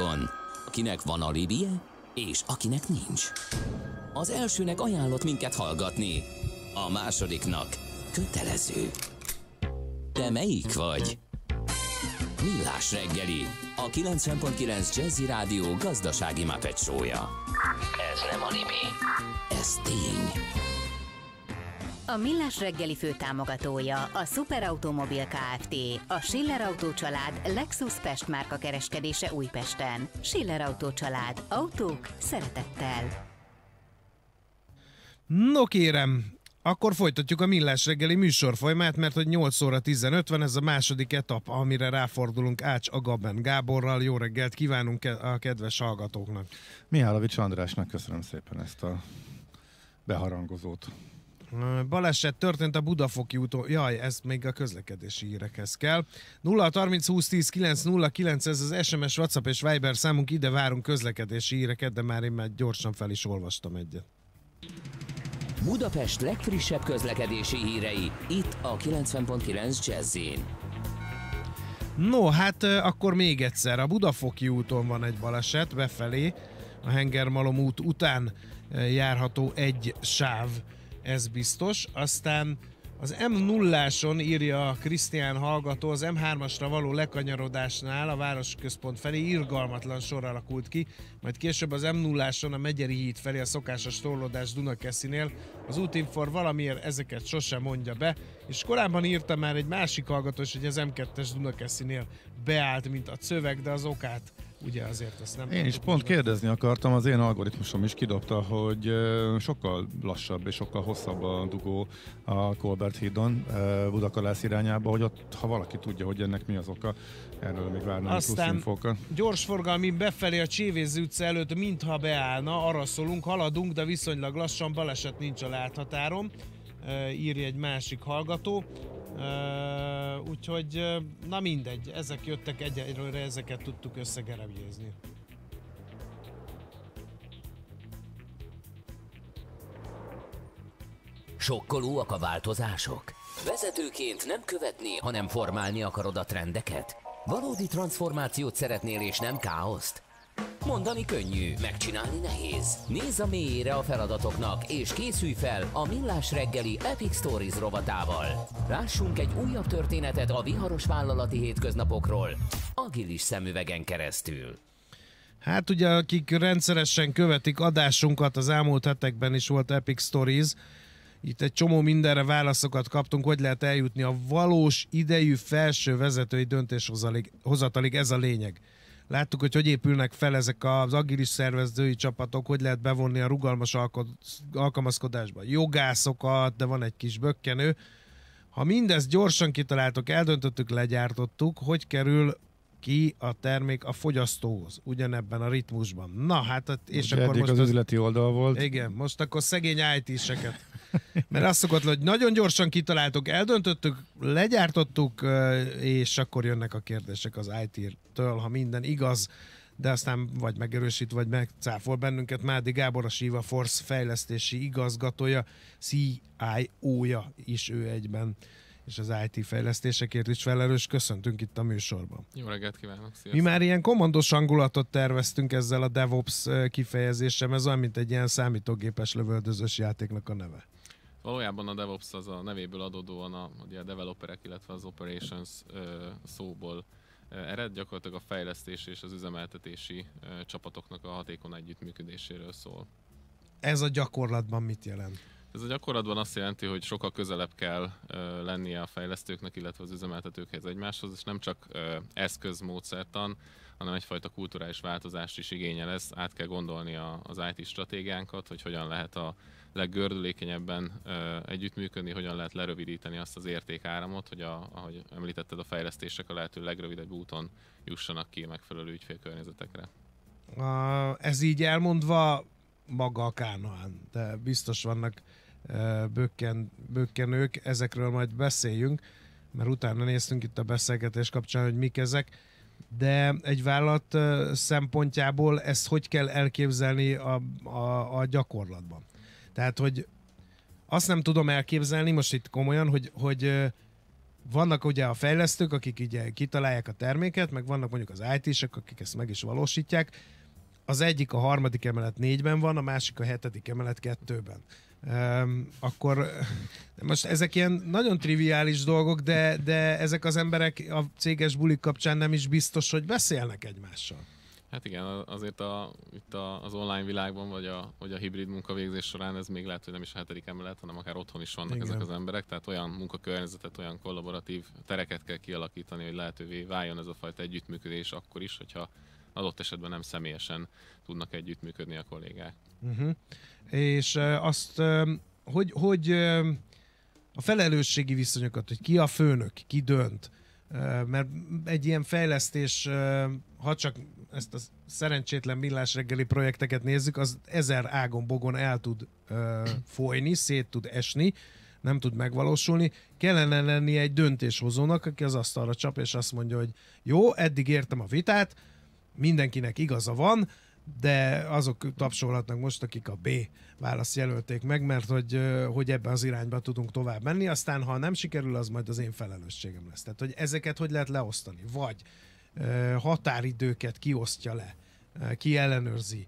világon, akinek van alibije, és akinek nincs. Az elsőnek ajánlott minket hallgatni, a másodiknak kötelező. Te melyik vagy? Millás reggeli, a 90.9 Jazzy Rádió gazdasági mapetsója. Ez nem libé. ez tény. A Millás reggeli fő támogatója a Superautomobil KFT, a Schiller Auto család Lexus Pest márka kereskedése Újpesten. Schiller Auto család. Autók szeretettel. No kérem, akkor folytatjuk a Millás reggeli műsor folyamát, mert hogy 8 óra 15 van, ez a második etap, amire ráfordulunk Ács Agaben Gáborral. Jó reggelt kívánunk a kedves hallgatóknak. Mihálovics Andrásnak köszönöm szépen ezt a beharangozót. Baleset történt a Budafoki úton. Jaj, ez még a közlekedési hírekhez kell. 0 30 20 10 9 0 9, ez az SMS, WhatsApp és Viber számunk. Ide várunk közlekedési híreket, de már én már gyorsan fel is olvastam egyet. Budapest legfrissebb közlekedési hírei, itt a 90.9 jazz No, hát akkor még egyszer. A Budafoki úton van egy baleset befelé, a Hengermalom út után járható egy sáv ez biztos. Aztán az M0-áson írja Krisztián hallgató, az M3-asra való lekanyarodásnál a városközpont felé irgalmatlan sor alakult ki, majd később az M0-áson a Megyeri híd felé a szokásos torlódás Dunakeszinél. Az útinfor valamiért ezeket sosem mondja be, és korábban írta már egy másik hallgató is, hogy az M2-es Dunakeszinél beállt, mint a szöveg, de az okát ugye azért ezt nem... Én is pont kérdezni akartam, az én algoritmusom is kidobta, hogy sokkal lassabb és sokkal hosszabb a dugó a Colbert hídon Budakalász irányába, hogy ott, ha valaki tudja, hogy ennek mi az oka, erről még várnám Aztán plusz infókat. gyorsforgalmi befelé a Csévéz utca előtt, mintha beállna, arra szólunk, haladunk, de viszonylag lassan baleset nincs a láthatárom írja egy másik hallgató. Uh, úgyhogy, na mindegy, ezek jöttek egyelőre, ezeket tudtuk összegerebjézni. Sokkolóak a változások? Vezetőként nem követni, hanem formálni akarod a trendeket? Valódi transformációt szeretnél és nem káoszt? Mondani könnyű, megcsinálni nehéz. Nézz a mélyére a feladatoknak, és készülj fel a Millás reggeli Epic Stories rovatával. Lássunk egy újabb történetet a viharos vállalati hétköznapokról, agilis szemüvegen keresztül. Hát ugye, akik rendszeresen követik adásunkat, az elmúlt hetekben is volt Epic Stories, itt egy csomó mindenre válaszokat kaptunk, hogy lehet eljutni a valós idejű felső vezetői döntéshozatalig, ez a lényeg. Láttuk, hogy hogy épülnek fel ezek az agilis szervezői csapatok, hogy lehet bevonni a rugalmas alkalmazkodásba jogászokat, de van egy kis bökkenő. Ha mindezt gyorsan kitaláltok, eldöntöttük, legyártottuk, hogy kerül ki a termék a fogyasztóhoz, ugyanebben a ritmusban. Na hát, hát és Ugye akkor most... az üzleti oldal volt. Igen, most akkor szegény IT-seket. Mert azt szokott, hogy nagyon gyorsan kitaláltuk, eldöntöttük, legyártottuk, és akkor jönnek a kérdések az IT Istentől, ha minden igaz, de aztán vagy megerősít, vagy megcáfol bennünket. Mádi Gábor, a Siva Force fejlesztési igazgatója, CIO-ja is ő egyben és az IT fejlesztésekért is felelős. Köszöntünk itt a műsorban. Jó reggelt kívánok, sziasztok. Mi már ilyen komandos hangulatot terveztünk ezzel a DevOps kifejezésem, ez olyan, mint egy ilyen számítógépes lövöldözős játéknak a neve. Valójában a DevOps az a nevéből adódóan a, ugye a developerek, illetve az operations ö, szóból ered, gyakorlatilag a fejlesztés és az üzemeltetési csapatoknak a hatékony együttműködéséről szól. Ez a gyakorlatban mit jelent? Ez a gyakorlatban azt jelenti, hogy sokkal közelebb kell ö, lennie a fejlesztőknek, illetve az üzemeltetőkhez egymáshoz, és nem csak ö, eszközmódszertan, hanem egyfajta kulturális változást is igényel ez. Át kell gondolni a, az IT stratégiánkat, hogy hogyan lehet a leggördülékenyebben együttműködni, hogyan lehet lerövidíteni azt az értékáramot, hogy a, ahogy említetted, a fejlesztések a lehető legrövidebb úton jussanak ki megfelelő ügyfélkörnyezetekre. Ez így elmondva maga a Kánoán, de biztos vannak bökken, bökkenők, ezekről majd beszéljünk, mert utána néztünk itt a beszélgetés kapcsán, hogy mik ezek, de egy vállalat szempontjából ezt hogy kell elképzelni a, a, a gyakorlatban? Tehát, hogy azt nem tudom elképzelni most itt komolyan, hogy, hogy vannak ugye a fejlesztők, akik ugye kitalálják a terméket, meg vannak mondjuk az IT-sek, akik ezt meg is valósítják. Az egyik a harmadik emelet négyben van, a másik a hetedik emelet kettőben. Um, akkor most ezek ilyen nagyon triviális dolgok, de, de ezek az emberek a céges bulik kapcsán nem is biztos, hogy beszélnek egymással. Hát igen, azért a, itt a, az online világban, vagy a, vagy a hibrid munkavégzés során ez még lehet, hogy nem is a hetedik emelet, hanem akár otthon is vannak igen. ezek az emberek, tehát olyan munkakörnyezetet, olyan kollaboratív tereket kell kialakítani, hogy lehetővé váljon ez a fajta együttműködés akkor is, hogyha adott esetben nem személyesen tudnak együttműködni a kollégák. Uh-huh. És azt, hogy, hogy a felelősségi viszonyokat, hogy ki a főnök, ki dönt, mert egy ilyen fejlesztés, ha csak ezt a szerencsétlen millás reggeli projekteket nézzük, az ezer ágon bogon el tud folyni, szét tud esni, nem tud megvalósulni. Kellene lenni egy döntéshozónak, aki az asztalra csap, és azt mondja, hogy jó, eddig értem a vitát, mindenkinek igaza van, de azok tapsolhatnak most, akik a B választ jelölték meg, mert hogy, hogy ebben az irányba tudunk tovább menni, aztán ha nem sikerül, az majd az én felelősségem lesz. Tehát, hogy ezeket hogy lehet leosztani? Vagy határidőket kiosztja le, ki ellenőrzi,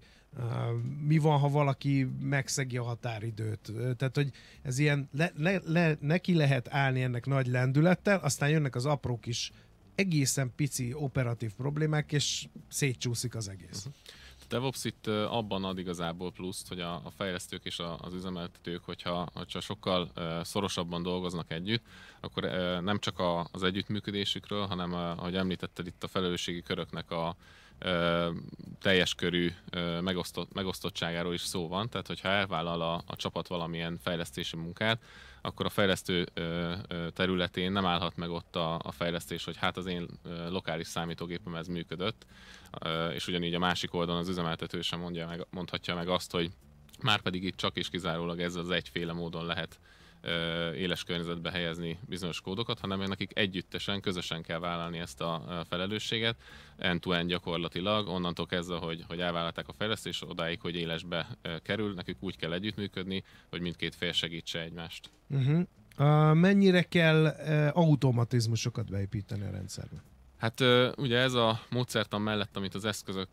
mi van, ha valaki megszegi a határidőt. Tehát, hogy ez ilyen, le, le, le, neki lehet állni ennek nagy lendülettel, aztán jönnek az aprók is egészen pici operatív problémák, és szétcsúszik az egész. Uh-huh. DevOps itt abban ad igazából pluszt, hogy a, a fejlesztők és a, az üzemeltetők, hogyha, hogyha sokkal szorosabban dolgoznak együtt, akkor nem csak a, az együttműködésükről, hanem ahogy említetted itt a felelősségi köröknek a teljes körű megosztott, megosztottságáról is szó van, tehát hogyha elvállal a, a csapat valamilyen fejlesztési munkát, akkor a fejlesztő területén nem állhat meg ott a, a fejlesztés, hogy hát az én lokális számítógépem ez működött, és ugyanígy a másik oldalon az üzemeltető sem mondja meg, mondhatja meg azt, hogy már pedig itt csak és kizárólag ezzel az egyféle módon lehet éles környezetbe helyezni bizonyos kódokat, hanem nekik együttesen, közösen kell vállalni ezt a felelősséget, end-to-end gyakorlatilag, onnantól kezdve, hogy, hogy elvállalták a fejlesztés, odáig, hogy élesbe kerül, nekik úgy kell együttműködni, hogy mindkét fél segítse egymást. Uh-huh. Uh, mennyire kell uh, automatizmusokat beépíteni a rendszerbe? Hát ugye ez a módszertan mellett, amit az eszközök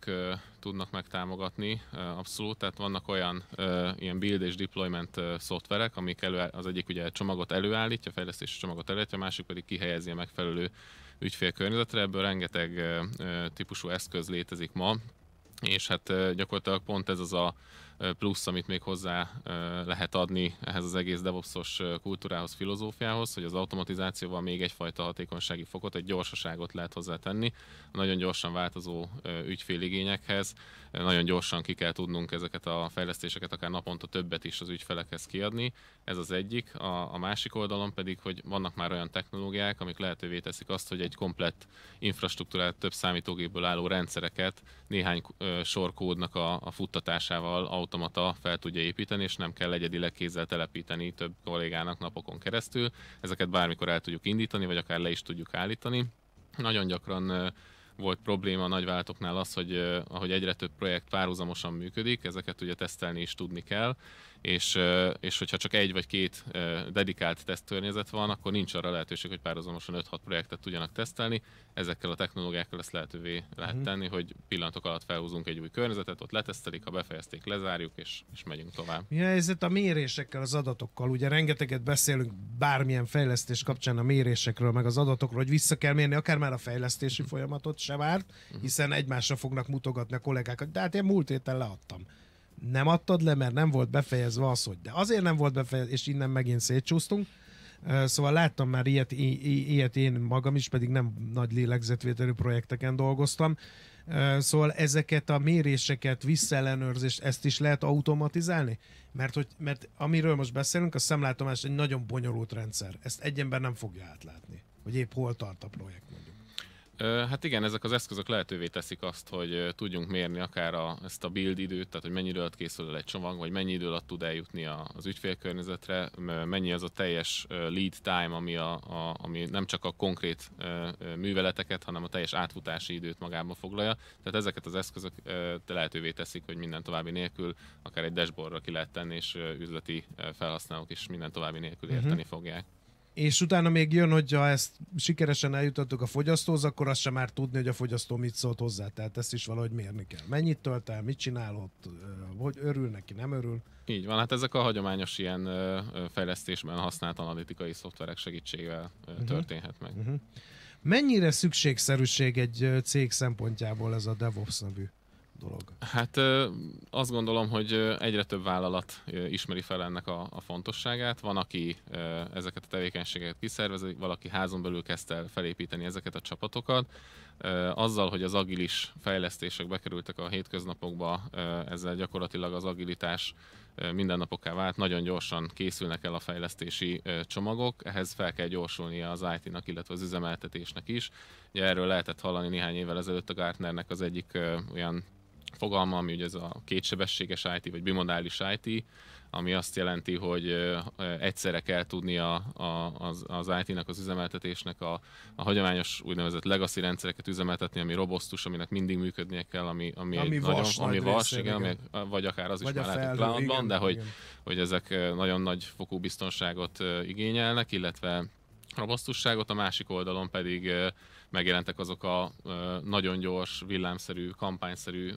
tudnak megtámogatni, abszolút, tehát vannak olyan ilyen build és deployment szoftverek, amik elő, az egyik ugye csomagot előállítja, fejlesztési csomagot előállítja, a másik pedig kihelyezi a megfelelő ügyfélkörnyezetre, ebből rengeteg típusú eszköz létezik ma, és hát gyakorlatilag pont ez az a plusz, amit még hozzá lehet adni ehhez az egész DevOps-os kultúrához, filozófiához, hogy az automatizációval még egyfajta hatékonysági fokot, egy gyorsaságot lehet hozzátenni a nagyon gyorsan változó ügyféligényekhez. Nagyon gyorsan ki kell tudnunk ezeket a fejlesztéseket, akár naponta többet is az ügyfelekhez kiadni, ez az egyik. A, a másik oldalon pedig, hogy vannak már olyan technológiák, amik lehetővé teszik azt, hogy egy komplett infrastruktúrát, több számítógépből álló rendszereket néhány ö, sorkódnak a, a futtatásával automata fel tudja építeni, és nem kell egyedileg kézzel telepíteni több kollégának napokon keresztül. Ezeket bármikor el tudjuk indítani, vagy akár le is tudjuk állítani. Nagyon gyakran ö, volt probléma a nagyvállalatoknál az, hogy ahogy egyre több projekt párhuzamosan működik, ezeket ugye tesztelni is tudni kell, és, és hogyha csak egy vagy két dedikált tesztkörnyezet van, akkor nincs arra lehetőség, hogy párhuzamosan 5-6 projektet tudjanak tesztelni. Ezekkel a technológiákkal ezt lehetővé lehet mhm. tenni, hogy pillanatok alatt felhúzunk egy új környezetet, ott letesztelik, ha befejezték, lezárjuk, és, és megyünk tovább. Mi a helyzet a mérésekkel, az adatokkal? Ugye rengeteget beszélünk bármilyen fejlesztés kapcsán a mérésekről, meg az adatokról, hogy vissza kell mérni, akár már a fejlesztési mhm. folyamatot se várt, mhm. hiszen egymásra fognak mutogatni a kollégákat, de hát én múlt héten leadtam nem adtad le, mert nem volt befejezve az, hogy de azért nem volt befejezve, és innen megint szétcsúsztunk. Szóval láttam már ilyet, ilyet én magam is, pedig nem nagy lélegzetvételű projekteken dolgoztam. Szóval ezeket a méréseket, visszaellenőrzést, ezt is lehet automatizálni? Mert, hogy, mert amiről most beszélünk, a szemlátomás egy nagyon bonyolult rendszer. Ezt egy ember nem fogja átlátni, hogy épp hol tart a projekt mondjuk. Hát igen, ezek az eszközök lehetővé teszik azt, hogy tudjunk mérni akár a, ezt a build időt, tehát hogy mennyi idő alatt készül el egy csomag, vagy mennyi idő alatt tud eljutni az ügyfélkörnyezetre, mennyi az a teljes lead time, ami, a, a, ami nem csak a konkrét műveleteket, hanem a teljes átfutási időt magába foglalja. Tehát ezeket az eszközök lehetővé teszik, hogy minden további nélkül akár egy dashboardra ki lehet tenni, és üzleti felhasználók is minden további nélkül mhm. érteni uh-huh. fogják és utána még jön, hogyha ezt sikeresen eljutottuk a fogyasztóhoz, akkor azt sem már tudni, hogy a fogyasztó mit szólt hozzá, tehát ezt is valahogy mérni kell. Mennyit tölt el, mit csinál ott, hogy örül neki, nem örül. Így van, hát ezek a hagyományos ilyen fejlesztésben használt analitikai szoftverek segítségével uh-huh. történhet meg. Uh-huh. Mennyire szükségszerűség egy cég szempontjából ez a DevOps nevű dolog? Hát azt gondolom, hogy egyre több vállalat ismeri fel ennek a, a fontosságát. Van, aki ezeket a tevékenységeket kiszervezi, valaki házon belül kezdte el felépíteni ezeket a csapatokat. Azzal, hogy az agilis fejlesztések bekerültek a hétköznapokba, ezzel gyakorlatilag az agilitás mindennapokká vált, nagyon gyorsan készülnek el a fejlesztési csomagok, ehhez fel kell gyorsulnia az IT-nak, illetve az üzemeltetésnek is. Ugye erről lehetett hallani néhány évvel ezelőtt a Gartnernek az egyik olyan fogalma, ami ugye ez a kétsebességes IT, vagy bimodális IT, ami azt jelenti, hogy egyszerre kell tudni a, a, az, az IT-nek, az üzemeltetésnek a, a hagyományos úgynevezett legacy rendszereket üzemeltetni, ami robosztus, aminek mindig működnie kell, ami, ami, ami vas, nagyon, nagy ami vas vas igen, igen. Ami, vagy akár az vagy is már lehet cloudban, de hogy, hogy ezek nagyon nagy fokú biztonságot igényelnek, illetve robosztusságot, a másik oldalon pedig megjelentek azok a nagyon gyors, villámszerű, kampányszerű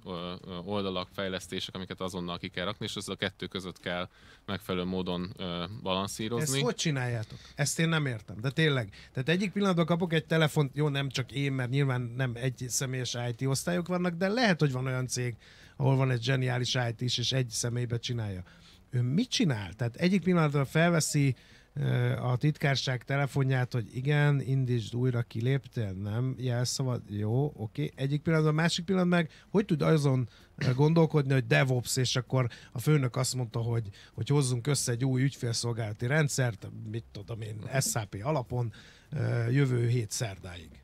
oldalak, fejlesztések, amiket azonnal ki kell rakni, és ez a kettő között kell megfelelő módon balanszírozni. Ezt hogy csináljátok? Ezt én nem értem, de tényleg. Tehát egyik pillanatban kapok egy telefont, jó, nem csak én, mert nyilván nem egy személyes IT osztályok vannak, de lehet, hogy van olyan cég, ahol van egy zseniális it és egy személybe csinálja. Ő mit csinál? Tehát egyik pillanatban felveszi a titkárság telefonját, hogy igen, indítsd újra, kiléptél, nem, jelszavad, jó, oké. Okay. Egyik pillanatban, a másik pillanatban meg, hogy tud azon gondolkodni, hogy DevOps, és akkor a főnök azt mondta, hogy, hogy hozzunk össze egy új ügyfélszolgálati rendszert, mit tudom én, SAP alapon, jövő hét szerdáig.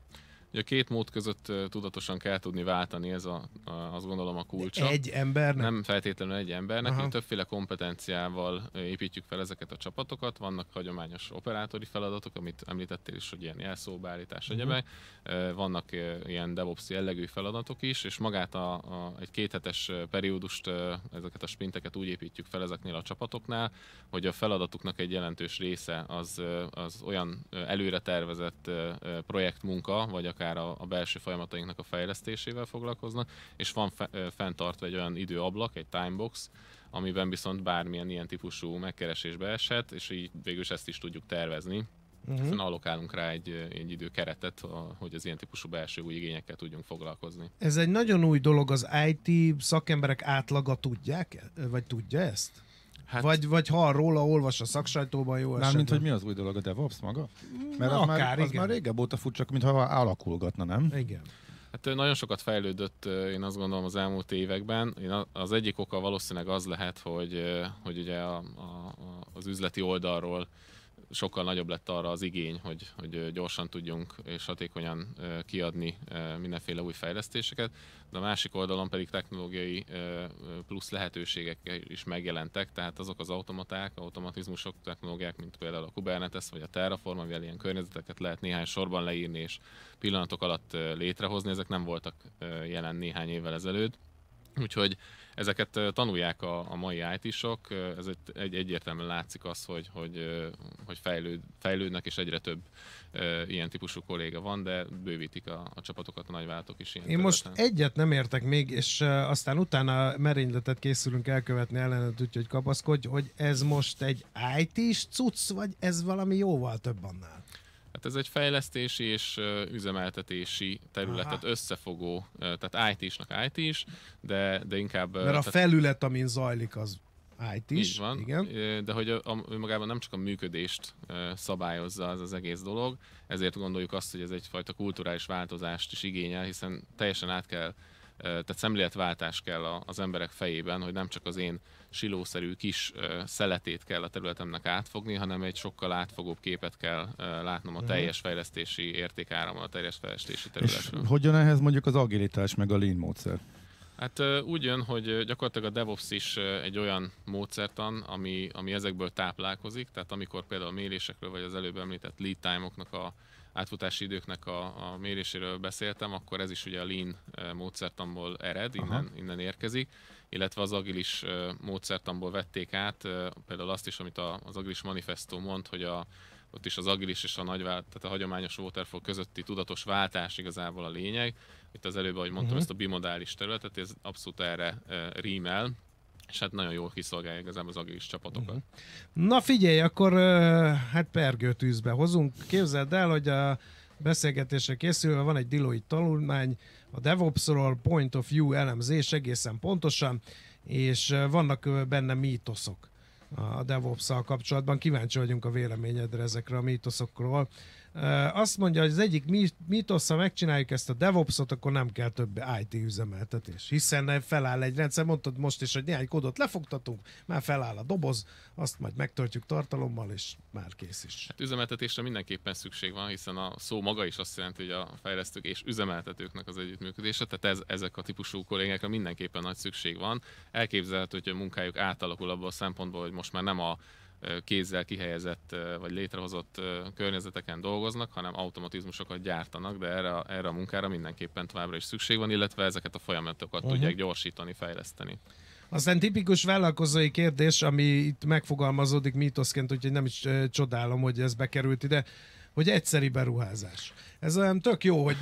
Ugye a két mód között tudatosan kell tudni váltani, ez a, a, azt gondolom a kulcsa. Egy embernek? Nem feltétlenül egy embernek, Aha. többféle kompetenciával építjük fel ezeket a csapatokat. Vannak hagyományos operátori feladatok, amit említettél is, hogy ilyen jelszóbeállítás, uh-huh. egyebek. Vannak ilyen DevOps jellegű feladatok is, és magát a, a, egy kéthetes periódust, ezeket a sprinteket úgy építjük fel ezeknél a csapatoknál, hogy a feladatuknak egy jelentős része az, az olyan előre tervezett projektmunka, vagy akár akár a, a belső folyamatainknak a fejlesztésével foglalkoznak, és van fe, fenntartva egy olyan időablak, egy timebox, amiben viszont bármilyen ilyen típusú megkeresésbe esett, és így végül is ezt is tudjuk tervezni. Uh-huh. Mhm. Ezen rá egy, egy időkeretet, a, hogy az ilyen típusú belső új igényekkel tudjunk foglalkozni. Ez egy nagyon új dolog, az IT szakemberek átlaga tudják, vagy tudja ezt? Hát... Vagy, vagy ha róla, olvas a szaksajtóban jó Mármint, esetben. hogy mi az új dolog, a DevOps maga? Mert Na, az, akár, már, az igen. már régebb óta fut, csak mintha alakulgatna, nem? Igen. Hát nagyon sokat fejlődött, én azt gondolom, az elmúlt években. Én az egyik oka valószínűleg az lehet, hogy, hogy ugye a, a, az üzleti oldalról sokkal nagyobb lett arra az igény, hogy, hogy gyorsan tudjunk és hatékonyan kiadni mindenféle új fejlesztéseket, de a másik oldalon pedig technológiai plusz lehetőségek is megjelentek, tehát azok az automaták, automatizmusok, technológiák, mint például a Kubernetes vagy a Terraform, amivel ilyen környezeteket lehet néhány sorban leírni és pillanatok alatt létrehozni, ezek nem voltak jelen néhány évvel ezelőtt Úgyhogy ezeket tanulják a, a mai IT-sok, ez egy, egy, egyértelműen látszik az, hogy, hogy, hogy fejlőd, fejlődnek, és egyre több e, ilyen típusú kolléga van, de bővítik a, a csapatokat a nagyvállalatok is. Ilyen Én területen. most egyet nem értek még, és aztán utána merényletet készülünk elkövetni ellenet, úgyhogy kapaszkodj, hogy ez most egy IT-s cucc, vagy ez valami jóval több annál? Hát ez egy fejlesztési és üzemeltetési területet Aha. összefogó, tehát IT-snak IT is, de, de inkább... Mert tehát... a felület, amin zajlik, az IT is, Így van, igen. De hogy a, a, magában nem csak a működést szabályozza az az egész dolog, ezért gondoljuk azt, hogy ez egyfajta kulturális változást is igényel, hiszen teljesen át kell tehát szemléletváltás kell az emberek fejében, hogy nem csak az én silószerű kis szeletét kell a területemnek átfogni, hanem egy sokkal átfogóbb képet kell látnom mhm. a teljes fejlesztési értékáramon, a teljes fejlesztési területről. És hogyan ehhez mondjuk az agilitás meg a lean módszer? Hát úgy jön, hogy gyakorlatilag a DevOps is egy olyan módszertan, ami, ami ezekből táplálkozik, tehát amikor például a mérésekről, vagy az előbb említett lead time-oknak a átfutási időknek a, a méréséről beszéltem, akkor ez is ugye a lean e, módszertamból ered, innen, innen érkezik, illetve az agilis e, módszertamból vették át, e, például azt is, amit a, az agilis manifestó mond, hogy a, ott is az agilis és a nagyvált, tehát a hagyományos waterfall közötti tudatos váltás igazából a lényeg. Itt az előbb, ahogy mondtam, uh-huh. ezt a bimodális területet, ez abszolút erre rímel, és hát nagyon jól kiszolgálják az az agilis csapatokat. Uh-huh. Na figyelj, akkor hát pergőtűzbe hozunk. Képzeld el, hogy a beszélgetésre készülve van egy Deloitte tanulmány, a DevOps-ról Point of View elemzés egészen pontosan, és vannak benne mítoszok a DevOps-szal kapcsolatban. Kíváncsi vagyunk a véleményedre ezekre a mítoszokról. Azt mondja, hogy az egyik mítosz, ha megcsináljuk ezt a DevOps-ot, akkor nem kell több IT üzemeltetés, hiszen feláll egy rendszer, mondtad most is, hogy néhány kódot lefogtatunk, már feláll a doboz, azt majd megtöltjük tartalommal, és már kész is. Hát üzemeltetésre mindenképpen szükség van, hiszen a szó maga is azt jelenti, hogy a fejlesztők és üzemeltetőknek az együttműködése, tehát ez, ezek a típusú kollégákra mindenképpen nagy szükség van. Elképzelhető, hogy a munkájuk átalakul abból a szempontból, hogy most már nem a kézzel kihelyezett vagy létrehozott környezeteken dolgoznak, hanem automatizmusokat gyártanak, de erre, a, erre a munkára mindenképpen továbbra is szükség van, illetve ezeket a folyamatokat uh-huh. tudják gyorsítani, fejleszteni. Aztán tipikus vállalkozói kérdés, ami itt megfogalmazódik mítoszként, úgyhogy nem is csodálom, hogy ez bekerült ide hogy egyszeri beruházás. Ez olyan tök jó, hogy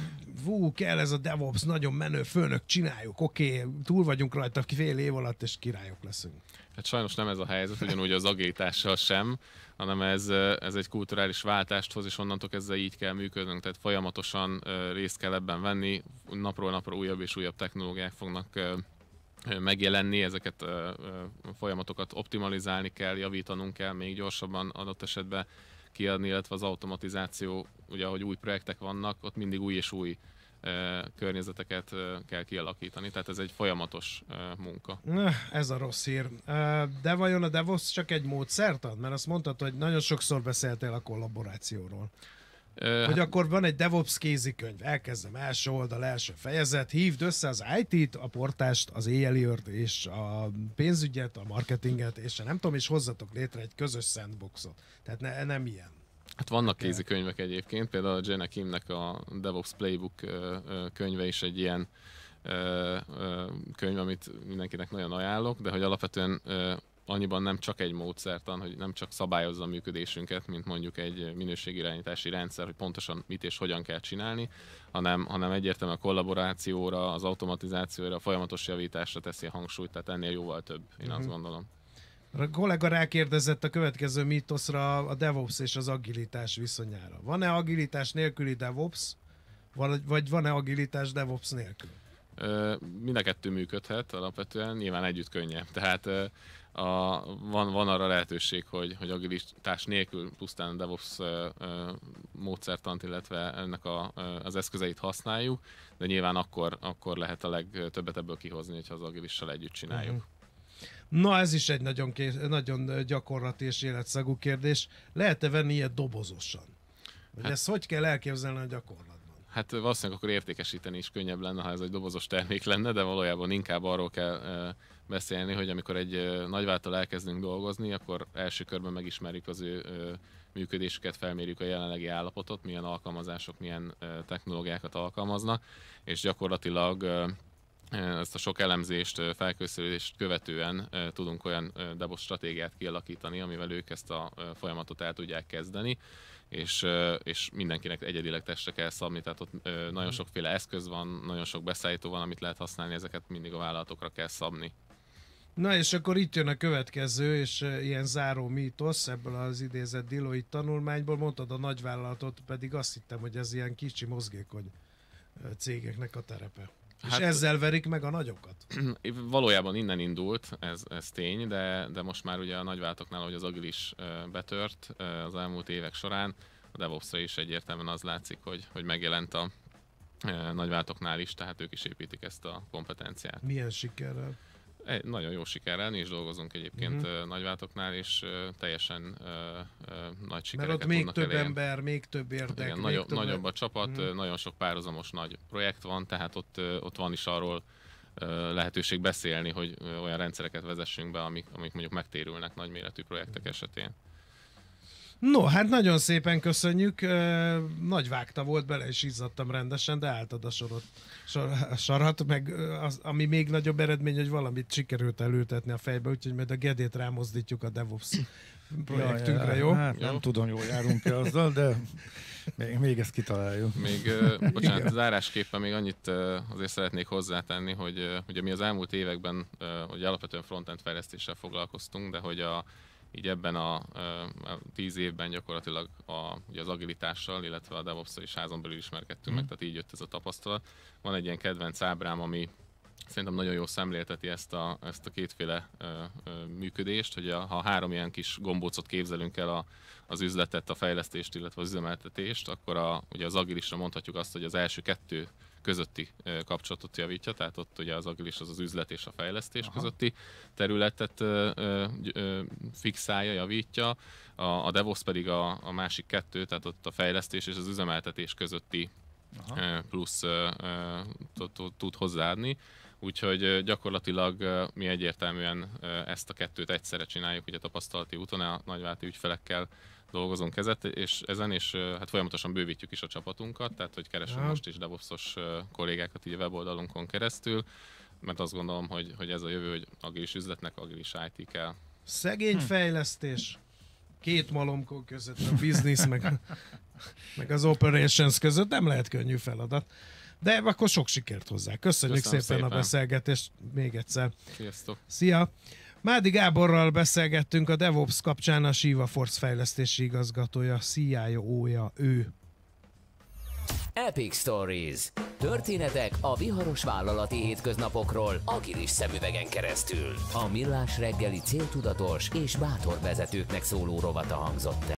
vú, kell ez a DevOps, nagyon menő főnök, csináljuk, oké, okay, túl vagyunk rajta fél év alatt, és királyok leszünk. Hát sajnos nem ez a helyzet, ugyanúgy az agétással sem, hanem ez, ez egy kulturális váltást hoz, és onnantól kezdve így kell működnünk, tehát folyamatosan részt kell ebben venni, napról napra újabb és újabb technológiák fognak megjelenni, ezeket a folyamatokat optimalizálni kell, javítanunk kell még gyorsabban adott esetben kiadni, illetve az automatizáció, ugye ahogy új projektek vannak, ott mindig új és új környezeteket kell kialakítani, tehát ez egy folyamatos munka. Ez a rossz hír. De vajon a DevOps csak egy ad? Mert azt mondtad, hogy nagyon sokszor beszéltél a kollaborációról hogy hát... akkor van egy DevOps kézikönyv, elkezdem első oldal, első fejezet, hívd össze az IT-t, a portást, az éjjeliőrt és a pénzügyet, a marketinget, és a nem tudom, és hozzatok létre egy közös sandboxot. Tehát ne, nem ilyen. Hát vannak kézikönyvek egyébként, például a Jenna Kimnek a DevOps Playbook könyve is egy ilyen könyv, amit mindenkinek nagyon ajánlok, de hogy alapvetően annyiban nem csak egy módszertan, hogy nem csak szabályozza a működésünket, mint mondjuk egy minőségirányítási rendszer, hogy pontosan mit és hogyan kell csinálni, hanem, hanem egyértelműen a kollaborációra, az automatizációra, a folyamatos javításra teszi a hangsúlyt, tehát ennél jóval több, én uh-huh. azt mhm. gondolom. A kollega rákérdezett a következő mítoszra a DevOps és az agilitás viszonyára. Van-e agilitás nélküli DevOps, vagy van-e agilitás DevOps nélkül? Mind a kettő működhet alapvetően, nyilván együtt könnyebb. Tehát a, van, van arra lehetőség, hogy, hogy agilitás nélkül pusztán a DevOps ö, ö, módszertant, illetve ennek a, ö, az eszközeit használjuk, de nyilván akkor, akkor lehet a legtöbbet ebből kihozni, hogyha az agilissal együtt csináljuk. uh Na ez is egy nagyon, kés, nagyon gyakorlati és életszagú kérdés. Lehet-e venni ilyet dobozosan? hát, ezt hogy kell elképzelni a gyakorlat? Hát valószínűleg akkor értékesíteni is könnyebb lenne, ha ez egy dobozos termék lenne, de valójában inkább arról kell beszélni, hogy amikor egy nagyváltal elkezdünk dolgozni, akkor első körben megismerjük az ő működésüket, felmérjük a jelenlegi állapotot, milyen alkalmazások, milyen technológiákat alkalmaznak, és gyakorlatilag ezt a sok elemzést, felkészülést követően tudunk olyan debos stratégiát kialakítani, amivel ők ezt a folyamatot el tudják kezdeni és, és mindenkinek egyedileg testre kell szabni, tehát ott nagyon mhm. sokféle eszköz van, nagyon sok beszállító van, amit lehet használni, ezeket mindig a vállalatokra kell szabni. Na és akkor itt jön a következő, és ilyen záró mítosz ebből az idézett Diloi tanulmányból, mondtad a nagyvállalatot, pedig azt hittem, hogy ez ilyen kicsi mozgékony cégeknek a terepe. Hát, és ezzel verik meg a nagyokat? Valójában innen indult, ez, ez tény, de, de most már ugye a nagyváltoknál, hogy az agilis betört az elmúlt évek során, a devops is egyértelműen az látszik, hogy, hogy megjelent a nagyváltoknál is, tehát ők is építik ezt a kompetenciát. Milyen sikerrel? egy, nagyon jó sikerrel, mi is dolgozunk egyébként uh-huh. Mhm. nagyvátoknál, és teljesen uh, uh, nagy sikereket Mert ott még több elején. ember, még több hát érdek. Igen, még nagyobb, több... nagyobb a csapat, uh-huh. nagyon sok párhuzamos nagy projekt van, tehát ott, ott van is arról lehetőség beszélni, hogy olyan rendszereket vezessünk be, amik, amik mondjuk megtérülnek nagyméretű projektek mhm. esetén. No, hát nagyon szépen köszönjük. Nagy vágta volt, bele is izzadtam rendesen, de álltad a sorot, sor, a sarat, meg az, ami még nagyobb eredmény, hogy valamit sikerült elültetni a fejbe, úgyhogy majd a Gedét rámozdítjuk a DevOps projektünkre, ja, ja, jó? Hát nem jó. tudom, jól járunk-e azzal, de még, még ezt kitaláljuk. Még, uh, bocsánat, Igen. zárásképpen még annyit uh, azért szeretnék hozzátenni, hogy uh, ugye mi az elmúlt években, uh, hogy alapvetően frontend fejlesztéssel foglalkoztunk, de hogy a így ebben a tíz évben gyakorlatilag a, ugye az agilitással, illetve a devops is házon belül ismerkedtünk mm. meg, mhm. tehát így jött ez a tapasztalat. Van egy ilyen kedvenc ábrám, ami szerintem nagyon jól szemlélteti ezt a, ezt a kétféle ö, ö, működést, hogy a, ha három ilyen kis gombócot képzelünk el a, az üzletet, a fejlesztést, illetve az üzemeltetést, akkor a, ugye az agilisra mondhatjuk azt, hogy az első kettő közötti kapcsolatot javítja, tehát ott ugye az agilis az az üzlet és a fejlesztés Aha. közötti területet fixálja, javítja, a, a DevOps pedig a, a másik kettő, tehát ott a fejlesztés és az üzemeltetés közötti Aha. plusz tud hozzáadni. Úgyhogy gyakorlatilag mi egyértelműen ezt a kettőt egyszerre csináljuk, ugye tapasztalati úton a nagyváti ügyfelekkel dolgozunk ezet, és ezen, és hát folyamatosan bővítjük is a csapatunkat, tehát hogy keresünk ja. most is DevOps-os kollégákat így a weboldalunkon keresztül, mert azt gondolom, hogy, hogy ez a jövő, hogy agilis üzletnek agilis IT kell. Szegény hm. fejlesztés. Két malomkó között a biznisz, meg, meg az operations között nem lehet könnyű feladat. De akkor sok sikert hozzá. Köszönjük szépen, szépen a beszélgetést még egyszer. Sziasztok. Szia! Mádi Gáborral beszélgettünk a DevOps kapcsán a Siva Force fejlesztési igazgatója, CIO-ja ő. Epic Stories. Történetek a viharos vállalati hétköznapokról agilis szemüvegen keresztül. A millás reggeli céltudatos és bátor vezetőknek szóló rovata hangzott el.